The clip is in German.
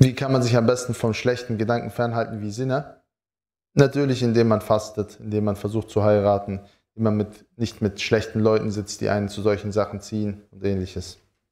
Wie kann man sich am besten von schlechten Gedanken fernhalten wie Sinne? Natürlich, indem man fastet, indem man versucht zu heiraten, indem man mit, nicht mit schlechten Leuten sitzt, die einen zu solchen Sachen ziehen und ähnliches.